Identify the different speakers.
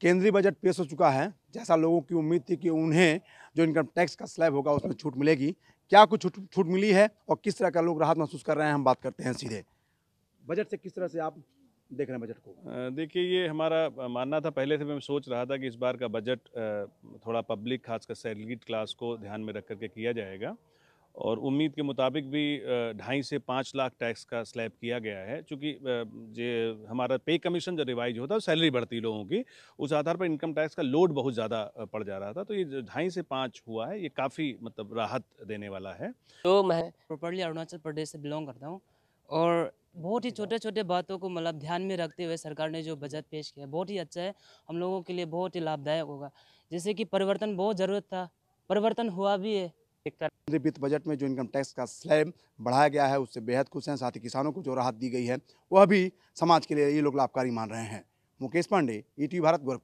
Speaker 1: केंद्रीय बजट पेश हो चुका है जैसा लोगों की उम्मीद थी कि उन्हें जो इनकम टैक्स का स्लैब होगा उसमें छूट मिलेगी क्या कुछ छूट छूट मिली है और किस तरह का लोग राहत महसूस कर रहे हैं हम बात करते हैं सीधे
Speaker 2: बजट से किस तरह से आप देख रहे हैं बजट को देखिए ये हमारा मानना था पहले से मैं सोच रहा था कि इस बार का बजट थोड़ा पब्लिक खासकर सैलरीड क्लास को ध्यान में रख करके किया जाएगा और उम्मीद के मुताबिक भी ढाई से पाँच लाख टैक्स का स्लैब किया गया है क्योंकि जे हमारा पे कमीशन जो रिवाइज होता है सैलरी बढ़ती लोगों की उस आधार पर इनकम टैक्स का लोड बहुत ज़्यादा पड़ जा रहा था तो ये ढाई से पाँच हुआ है ये काफ़ी मतलब राहत देने वाला है
Speaker 3: तो मैं प्रॉपरली अरुणाचल प्रदेश से बिलोंग करता हूँ और बहुत ही छोटे छोटे बातों को मतलब ध्यान में रखते हुए सरकार ने जो बजट पेश किया बहुत ही अच्छा है हम लोगों के लिए बहुत ही लाभदायक होगा जैसे कि परिवर्तन बहुत ज़रूरत था परिवर्तन हुआ भी है केंद्रीय
Speaker 1: वित्त बजट में जो इनकम टैक्स का स्लैब बढ़ाया गया है उससे बेहद खुश हैं साथ ही किसानों को जो राहत दी गई है वह भी समाज के लिए ये लोग लाभकारी मान रहे हैं मुकेश पांडे ई e भारत गोरखपुर